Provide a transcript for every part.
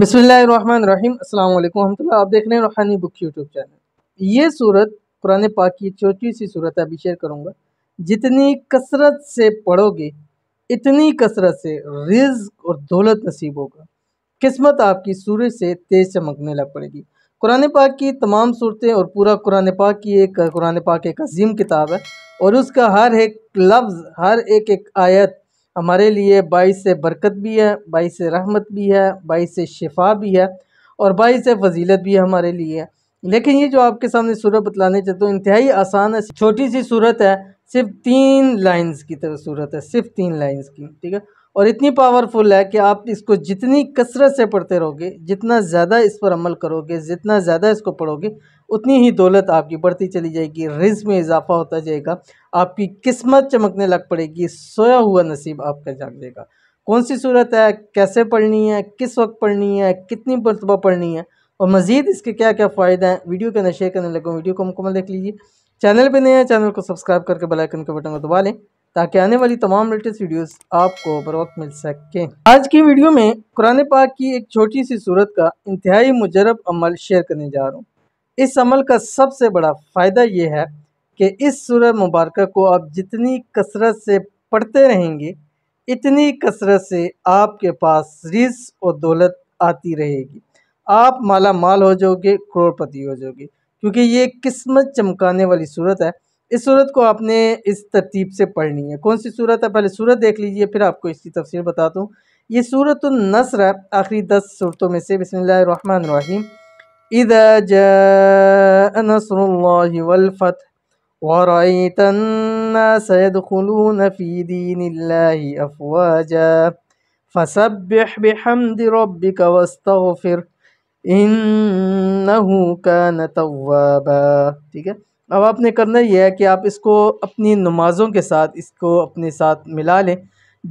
बसमीम अल्लाम आप देख रहे हैं रूहानी बुक यूट्यूब चैनल ये सूरत कुरान पाक की चौथी सी सूरत अभी शेयर करूँगा जितनी कसरत से पढ़ोगे इतनी कसरत से रिज और दौलत नसीब होगा किस्मत आपकी सूरज से तेज़ चमकने लग पड़ेगी कुरान पाक की तमाम सूरतें और पूरा कुरान पाक की एक कुरान पाक एक अजीम किताब है और उसका हर एक लफ्ज़ हर एक एक आयत हमारे लिए बाईस से बरकत भी है बाईस से रहमत भी है बाईस से शिफा भी है और बाईस से फजीलत भी है हमारे लिए लेकिन ये जो आपके सामने सूरत बतलाने चाहता हूँ इंतहाई आसान है छोटी सी सूरत है सिर्फ तीन लाइंस की तरह सूरत है सिर्फ तीन लाइंस की ठीक है और इतनी पावरफुल है कि आप इसको जितनी कसरत से पढ़ते रहोगे जितना ज़्यादा इस पर अमल करोगे जितना ज़्यादा इसको पढ़ोगे उतनी ही दौलत आपकी बढ़ती चली जाएगी रिज में इजाफा होता जाएगा आपकी किस्मत चमकने लग पड़ेगी सोया हुआ नसीब आपका जाग जाएगा कौन सी सूरत है कैसे पढ़नी है किस वक्त पढ़नी है कितनी मरतबा पढ़नी है और मज़ीद इसके क्या क्या फ़ायदे हैं वीडियो के अंदर शेयर करने लगूँ वीडियो को मुकम्मल देख लीजिए चैनल पर नए चैनल को सब्सक्राइब करके बेलाइकन के बटन को दबा लें ताकि आने वाली तमाम लेटेस्ट वीडियोस आपको बर वक्त मिल सकें आज की वीडियो में कुरान पाक की एक छोटी सी सूरत का इंतहाई मुजरब अमल शेयर करने जा रहा हूँ इस अमल का सबसे बड़ा फ़ायदा ये है कि इस सूर्य मुबारक को आप जितनी कसरत से पढ़ते रहेंगे इतनी कसरत से आपके पास रीस और दौलत आती रहेगी आप माला माल हो जाओगे करोड़पति हो जाओगे क्योंकि ये किस्मत चमकाने वाली सूरत है इस सूरत को आपने इस तरतीब से पढ़नी है कौन सी सूरत है पहले सूरत देख लीजिए फिर आपको इसकी तफसीर बताता हूँ ये सूरत नसर है आखिरी दस सूरतों में से बसमीम إذا جاء نصر الله والفتح ورأيت الناس يدخلون في دين الله أفواجا فسبح بحمد ربك واستغفر إنه كان توابا ठीक है अब आपने करना यह है कि आप इसको अपनी नमाज़ों के साथ इसको अपने साथ मिला लें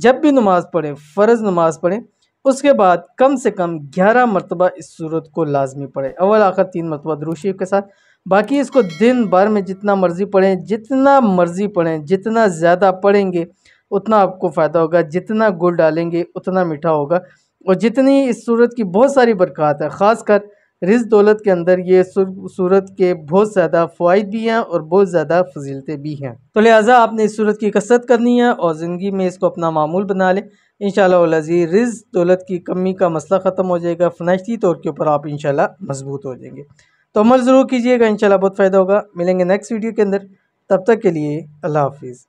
जब भी नमाज़ पढ़ें फ़र्ज़ नमाज़ पढ़ें उसके बाद कम से कम ग्यारह मरतबा इस सूरत को लाजमी पढ़े अवल आखिर तीन मरतबा दरूशीफ के साथ बाकी इसको दिन भर में जितना मर्ज़ी पढ़ें जितना मर्ज़ी पढ़ें जितना ज़्यादा पढ़ेंगे उतना आपको फ़ायदा होगा जितना गुड़ डालेंगे उतना मीठा होगा और जितनी इस सूरत की बहुत सारी बरक़ात है ख़ास कर रिज दौलत के अंदर ये सूरत के बहुत ज़्यादा फ़वाद भी हैं और बहुत ज़्यादा फजीलतें भी हैं तो लिहाजा आपने इस सूरत की कसरत करनी है और ज़िंदगी में इसको अपना मामूल बना लें इन शजी रिज दौलत की कमी का मसला ख़त्म हो जाएगा फ़नाशी तौर के ऊपर आप इन मजबूत हो जाएंगे तो अमल ज़रूर कीजिएगा इन बहुत फ़ायदा होगा मिलेंगे नेक्स्ट वीडियो के अंदर तब तक के लिए अल्लाह हाफिज़